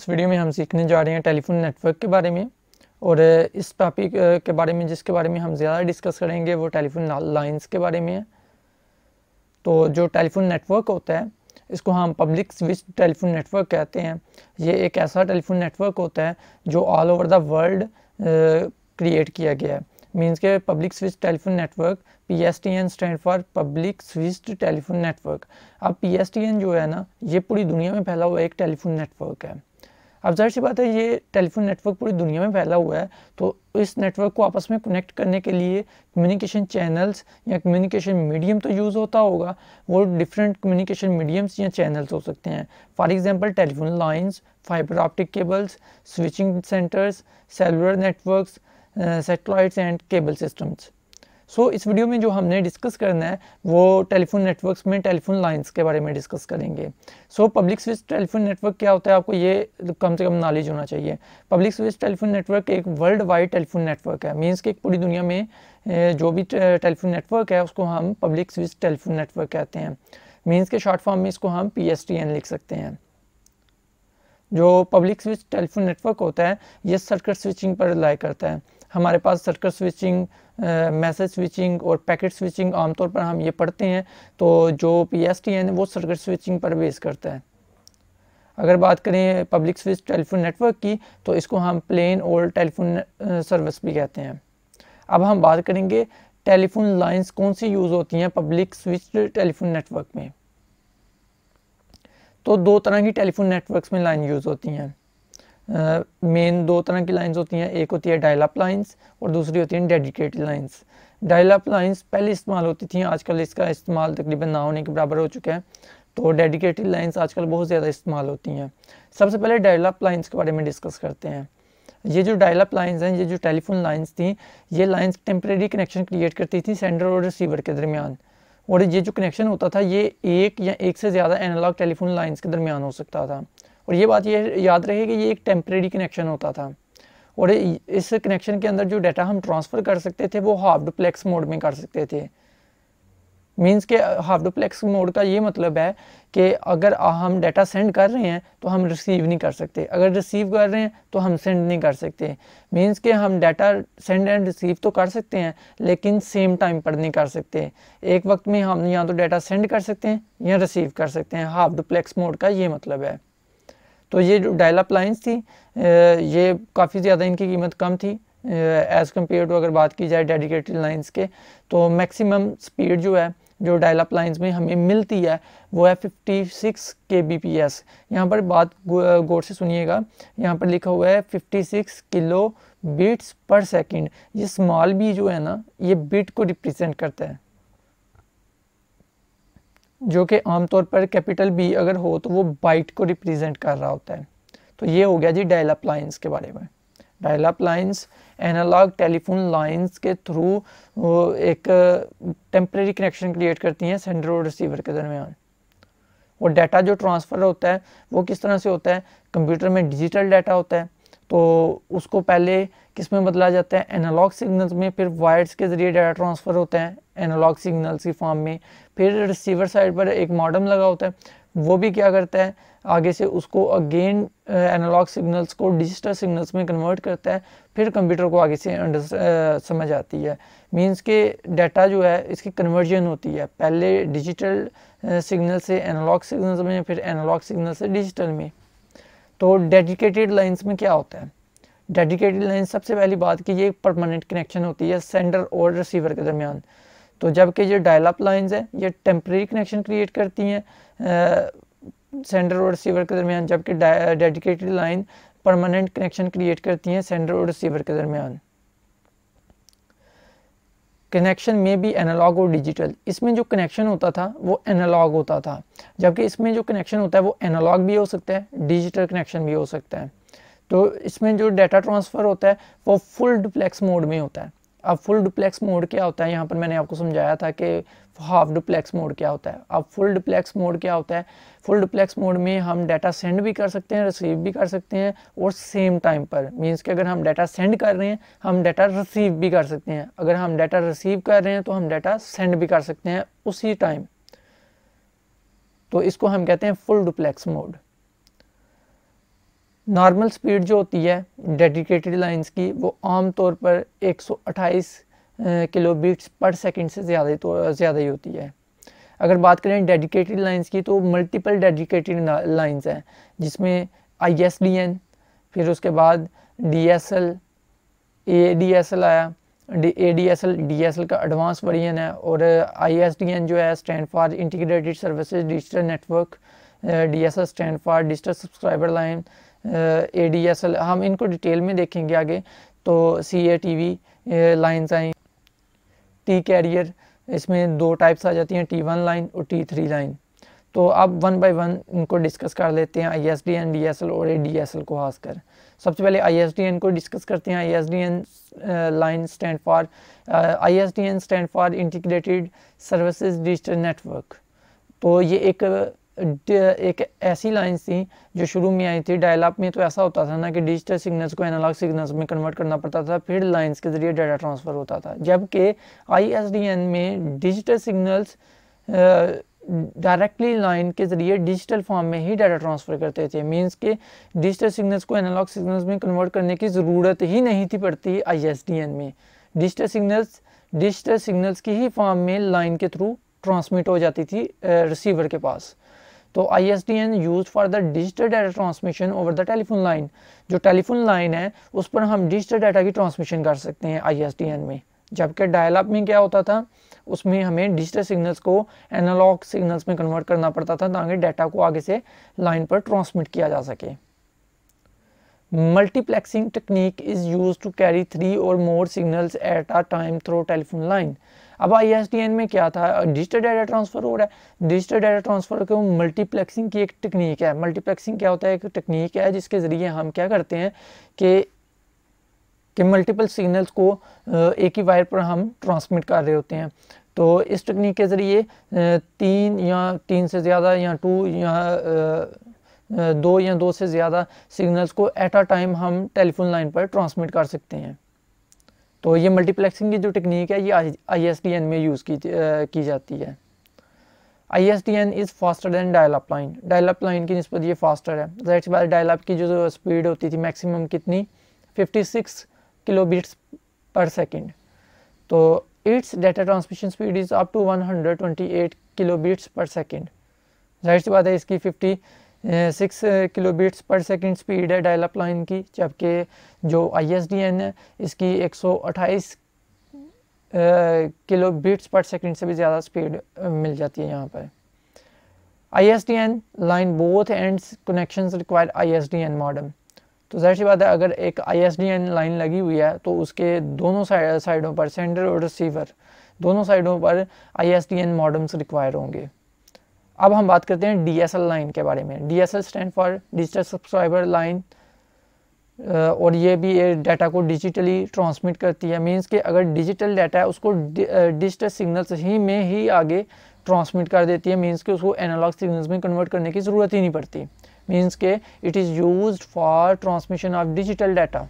इस वीडियो में हम सीखने जा रहे हैं टेलीफोन नेटवर्क के बारे में और इस टॉपिक के बारे में जिसके बारे में हम ज़्यादा डिस्कस करेंगे वो टेलीफोन लाइंस के बारे में है तो जो टेलीफोन नेटवर्क होता है इसको हम पब्लिक स्विच टेलीफोन नेटवर्क कहते हैं ये एक ऐसा टेलीफोन नेटवर्क होता है जो all over the world create किया गया है मीन्स के public switch telephone network P S T N stand for public switch telephone network अब पी एस टी एन जो है ना ये पूरी दुनिया में फैला हुआ एक टेलीफोन नेटवर्क है अब जाहिर सी बात है ये टेलीफोन नेटवर्क पूरी दुनिया में फैला हुआ है तो इस नेटवर्क को आपस में कनेक्ट करने के लिए कम्युनिकेशन चैनल्स या कम्युनिकेशन मीडियम तो यूज़ होता होगा वो डिफरेंट कम्युनिकेशन मीडियम्स या चैनल्स हो सकते हैं for example telephone lines fibre optic cables switching centres cellular network satellites and cable systems so so, इस वीडियो में जो हमने डिस्कस करना है वो टेलीफोन नेटवर्क्स में टेलीफोन लाइंस के बारे में डिस्कस करेंगे so public switch telephone network क्या होता है आपको ये कम से कम नॉलेज होना चाहिए पब्लिक स्विच टेलीफोन नेटवर्क एक वर्ल्ड वाइड टेलीफोन नेटवर्क है मीन्स कि पूरी दुनिया में जो भी टेलीफोन नेटवर्क है उसको हम पब्लिक स्विच टेलीफोन नेटवर्क कहते हैं मीन्स के शॉर्ट फॉर्म में इसको हम पी लिख सकते हैं जो पब्लिक स्विच टेलीफोन नेटवर्क होता है ये सर्किट स्विचिंग पर रिलाई करता है हमारे पास सर्कल स्विचिंग मैसेज स्विचिंग और पैकेट स्विचिंग आमतौर पर हम ये पढ़ते हैं तो जो पी एस टी एन है वो सर्कल स्विचिंग पर बेस करता है अगर बात करें पब्लिक स्विच टेलीफोन नेटवर्क की तो इसको हम प्लेन और टेलीफोन सर्विस भी कहते हैं अब हम बात करेंगे टेलीफोन लाइंस कौन सी यूज़ होती हैं पब्लिक स्विच टेलीफोन नेटवर्क में तो दो तरह की टेलीफोन नेटवर्क्स में लाइन यूज़ होती हैं मेन uh, दो तरह की लाइंस होती हैं एक होती है डायलअप लाइंस और दूसरी होती हैं डेडिकेटेड लाइंस डायलअप लाइंस पहले इस्तेमाल होती थी आजकल इसका इस्तेमाल तकरीबन ना होने के बराबर हो चुका है तो डेडिकेटेड लाइंस आजकल बहुत ज़्यादा इस्तेमाल होती हैं सबसे पहले डायलअप लाइंस के बारे में डिस्कस करते हैं ये जो डायलअप लाइंस हैं ये जो टेलीफोन लाइंस थी ये लाइंस टेम्प्रेरी कनेक्शन क्रिएट करती थी सेंडर और रिसीवर के दरमियान और ये जो कनेक्शन होता था ये एक या एक से ज़्यादा एनालॉग टेलीफोन लाइंस के दरमियान हो सकता था और ये बात ये याद रहे कि ये एक टेम्प्रेरी कनेक्शन होता था और इस कनेक्शन के अंदर जो डाटा हम ट्रांसफ़र कर सकते थे वो हाफ डुप्लेक्स मोड में कर सकते थे मींस के हाफ डुप्लेक्स मोड का ये मतलब है कि अगर हम डाटा सेंड कर रहे हैं तो हम रिसीव नहीं कर सकते अगर रिसीव कर रहे हैं तो हम सेंड नहीं कर सकते मींस के हम डाटा सेंड एंड रिसीव तो कर सकते हैं लेकिन सेम टाइम पर नहीं कर सकते एक वक्त में हम या तो डाटा सेंड कर सकते हैं या रिसीव कर सकते हैं हाफ डुप्लेक्स मोड का ये मतलब है तो ये जो डायलअप लाइन्स थी ये काफ़ी ज़्यादा इनकी कीमत कम थी एज़ कम्पेयर टू अगर बात की जाए डेडिकेटेड लाइन्स के तो मैक्सिमम स्पीड जो है जो डायलअप लाइंस में हमें मिलती है वो है 56 सिक्स के बी पी एस यहाँ पर बात गौर से सुनिएगा यहाँ पर लिखा हुआ है 56 किलो बीट्स पर सेकंड ये स्मॉल बी जो है ना ये बीट को रिप्रेजेंट करता है जो कि आमतौर पर कैपिटल बी अगर हो तो वो बाइट को रिप्रेजेंट कर रहा होता है तो ये हो गया जी डायल अप लाइन्स के बारे में dial up lines analogue telephone lines के थ्रू एक टेम्प्रेरी कनेक्शन क्रिएट करती हैं सेंडर और रिसीवर के दरमियान वो डाटा जो ट्रांसफ़र होता है वो किस तरह से होता है कंप्यूटर में डिजिटल डाटा होता है तो उसको पहले किस में बदला जाता है एनालॉग सिग्नल्स में फिर वायर्स के ज़रिए डाटा ट्रांसफ़र होता है एनालॉग सिग्नल्स की फॉर्म में फिर रिसीवर साइड पर एक मॉडम लगा होता है वो भी क्या करता है आगे से उसको अगेन एनालॉग सिग्नल्स को डिजिटल सिग्नल्स में कन्वर्ट करता है फिर कंप्यूटर को आगे से अंडर uh, समझ आती है मींस के डाटा जो है इसकी कन्वर्जन होती है पहले डिजिटल सिग्नल uh, से एनालॉग सिग्नल्स में फिर एनालॉग सिग्नल से डिजिटल में तो डेडिकेटेड लाइन्स में क्या होता है डेडिकेटेड लाइन सबसे पहली बात कि ये परमानेंट कनेक्शन होती है सेंडर और रिसीवर के दरमियान तो जबकि ये डायल अप लाइन्स हैं ये टेम्प्रेरी कनेक्शन क्रिएट करती हैं सेंडर और रिसीवर के दरमियान जबकि dedicated line permanent connection create करती हैं सेंडर और रिसीवर के दरमियान कनेक्शन में भी एनालॉग और डिजिटल इसमें जो कनेक्शन होता था वो एनालॉग होता था जबकि इसमें जो कनेक्शन होता है वो एनालॉग भी हो सकता है डिजिटल कनेक्शन भी हो सकता है तो इसमें जो डाटा ट्रांसफ़र होता है वो फुल डुप्लेक्स मोड में होता है अब फुल डुप्लेक्स मोड क्या होता है यहाँ पर मैंने आपको समझाया था कि हाफ डुप्लेक्स मोड क्या होता है अब फुल डुप्लेक्स मोड क्या होता है फुल डुप्लेक्स मोड में हम डाटा सेंड भी कर सकते हैं रिसीव भी कर सकते हैं और सेम टाइम पर मींस कि अगर हम डाटा सेंड कर रहे हैं हम डाटा रिसीव भी कर सकते हैं अगर हम डाटा रिसीव कर रहे हैं तो हम डाटा सेंड भी कर सकते हैं उसी टाइम तो इसको हम कहते हैं full duplex mode normal speed जो होती है डेडिकेटेड लाइंस की वो आम तौर पर 128 किलो बीट्स पर सेकंड से ज़्यादा तो ज़्यादा ही होती है अगर बात करें डेडिकेटेड लाइंस की तो मल्टीपल डेडिकेटेड लाइंस हैं जिसमें आई एस डी एन फिर उसके बाद D S L A D S L आया A D S L D S L का एडवांस वर्जन है और आई एस डी एन जो है stand for integrated services digital network D S L stand for digital subscriber line A D S L हम इनको detail में देखेंगे आगे तो C A T V lines I T carrier इसमें दो टाइप्स आ जाती हैं टी वन लाइन और टी थ्री लाइन तो अब वन बाय वन इनको डिस्कस कर लेते हैं I S D N D S L और ए डी एस एल को खासकर सबसे पहले आई एस डी एन को डिस्कस करते हैं I S D N line stand for I S D N stand for integrated services digital network तो ये एक एक ऐसी लाइन्स थी जो शुरू में आई थी डायल में तो ऐसा होता था ना कि डिजिटल सिग्नल्स को एनालॉग सिग्नल्स में कन्वर्ट करना पड़ता था फिर लाइन्स के ज़रिए डाटा ट्रांसफ़र होता था जबकि आई में डिजिटल सिग्नल्स डायरेक्टली लाइन के ज़रिए डिजिटल फॉर्म में ही डाटा ट्रांसफ़र करते थे मीन्स के डिजिटल सिग्नल्स को एनालॉग सिग्नल्स में कन्वर्ट करने की ज़रूरत ही नहीं थी पड़ती आई में डिजिटल सिग्नल्स डिजिटल सिग्नल्स की ही फॉर्म में लाइन के थ्रू ट्रांसमिट हो जाती थी रिसीवर के पास तो I S D N use for the digital data transmission over the telephone line जो टेलीफोन लाइन है उस पर हम डिजिटल डाटा की ट्रांसमिशन कर सकते हैं आई एस डी एन में जबकि डायलॉग में क्या होता था उसमें हमें डिजिटल सिग्नल्स को एनालॉग सिग्नल्स में कन्वर्ट करना पड़ता था ताकि डाटा को आगे से लाइन पर ट्रांसमिट किया जा सके multiplexing technique is use to carry three और more signals at a time through telephone line अब आई में क्या था डिजिटल डाटा ट्रांसफ़र हो रहा है डिजिटल डाटा ट्रांसफ़र को मल्टीप्लेक्सिंग की एक टेक्निक है मल्टीप्लेक्सिंग क्या होता है एक टेक्निक है जिसके ज़रिए हम क्या करते हैं कि कि मल्टीपल सिग्नल्स को एक ही वायर पर हम ट्रांसमिट कर रहे होते हैं तो इस टेक्निक के ज़रिए तीन या तीन से ज़्यादा या टू या दो या दो से ज़्यादा सिग्नल्स को एट अ टाइम हम टेलीफोन लाइन पर ट्रांसमिट कर सकते हैं तो ये मल्टीप्लेक्सिंग की जो टेक्निक है ये आई में यूज़ की, की जाती है I S D N is faster than dial up line dial up line की नस्बत ये फास्टर है ज़ाहिर सी बात डायल अप की जो स्पीड होती थी मैक्सिमम कितनी 56 किलोबीट्स पर सेकंड तो its data transmission speed is up to 128 kilobits per second जाहिर सी बात है इसकी fifty six kilobits per second speed है डायलप लाइन की जबकि जो आई एस डी एन है इसकी एक सौ अट्ठाईस किलो बीट्स पर सेकेंड से भी ज़्यादा स्पीड मिल जाती है यहाँ पर I S D N line both end connection require I S D N modem तो जाहिर सी बात है अगर एक I S D N line लगी हुई है तो उसके दोनों साइडों पर सेंडर और रिसीवर दोनों साइडों पर I S D N modems require होंगे अब हम बात करते हैं डीएसएल लाइन के बारे में DSL stand for digital subscriber line और ये भी ये डाटा को डिजिटली ट्रांसमिट करती है मींस कि अगर डिजिटल डाटा है उसको डिजिटल सिग्नल्स ही में ही आगे ट्रांसमिट कर देती है मींस कि उसको एनालॉग सिग्नल्स में कन्वर्ट करने की ज़रूरत ही नहीं पड़ती मींस के it is used for transmission of digital data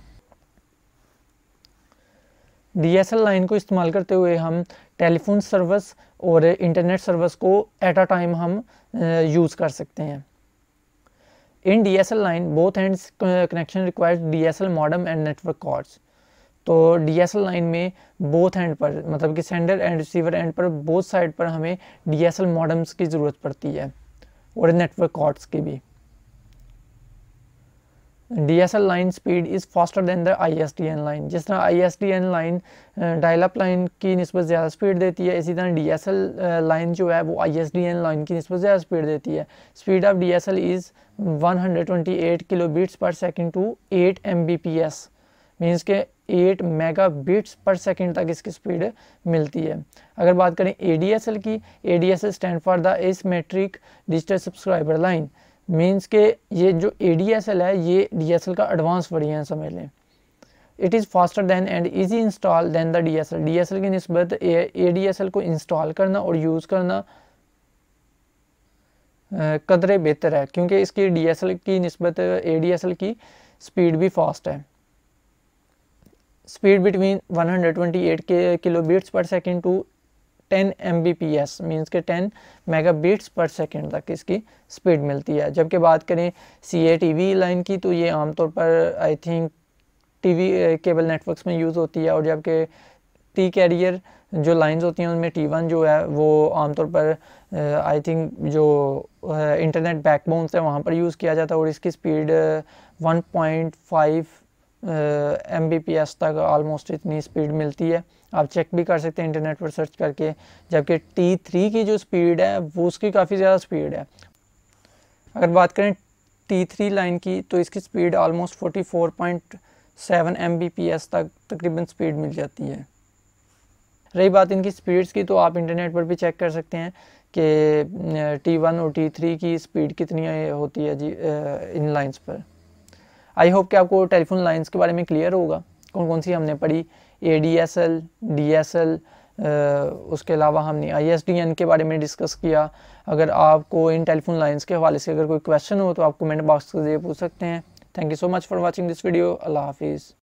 L line को इस्तेमाल करते हुए हम टेलीफोन सर्विस और इंटरनेट सर्विस को एट अ टाइम हम यूज़ कर सकते हैं in L line both hands connection requires L modem and network cords तो एल लाइन में बोथ एंड पर मतलब कि सेंडर एंड रिसीवर एंड पर बोथ साइड पर हमें एल मॉडम्स की ज़रूरत पड़ती है और नेटवर्क कॉर्ड्स की भी is faster than the I S the N line जिस तरह I S dial N line की नस्बत ज़्यादा स्पीड देती है इसी तरह एल लाइन जो है वो एन लाइन की नस्बत ज़्यादा स्पीड देती है speed of L is 128 bits per second to 8 S means के 8 मेगाबिट्स पर सेकंड तक इसकी स्पीड मिलती है अगर बात करें एल की L stand for the metric digital subscriber line means के ये जो ए है ये डी का एडवांस वर्जन समझ लें it is faster than and easy install than the D S L D S L की नस्बत ए डी एस एल को इंस्टॉल करना और यूज़ करना कदरे बेहतर है क्योंकि इसकी डी एस एल की नस्बत ए डी एस एल की स्पीड भी फास्ट है speed between one hundred twenty eight kilo beats per second to ten M B P S means के ten mega bits per second तक इसकी speed मिलती है जबकि बात करें C A T V line की तो ये आमतौर पर I think T V cable networks में यूज़ होती है और जबकि टी कैरियर जो लाइन्स होती हैं उनमें टी वन जो है वो आमतौर पर आई थिंक जो इंटरनेट बैकबोन है वहाँ पर यूज़ किया जाता है और इसकी speed one point five M B P S तक आलमोस्ट इतनी स्पीड मिलती है आप चेक भी कर सकते हैं इंटरनेट पर सर्च करके जबकि टी थ्री की जो स्पीड है वो उसकी काफ़ी ज़्यादा स्पीड है अगर बात करें टी थ्री लाइन की तो इसकी speed almost forty four point seven M B P S तक तकरीबन स्पीड मिल जाती है रही बात इनकी स्पीड्स की तो आप इंटरनेट पर भी चेक कर सकते हैं कि टी वन और टी थ्री की स्पीड कितनी होती है जी इन लाइंस पर आई होप कि आपको टेलीफोन लाइंस के बारे में क्लियर होगा कौन कौन सी हमने पढ़ी A D S L D S L उसके अलावा हमने आई एस डी एन के बारे में डिस्कस किया अगर आपको इन टेलीफोन लाइन्स के हवाले से अगर कोई क्वेश्चन हो तो आप कमेंट बॉक्स के जरिए पूछ सकते हैं thank you so much for watching this video Allah हाफिज़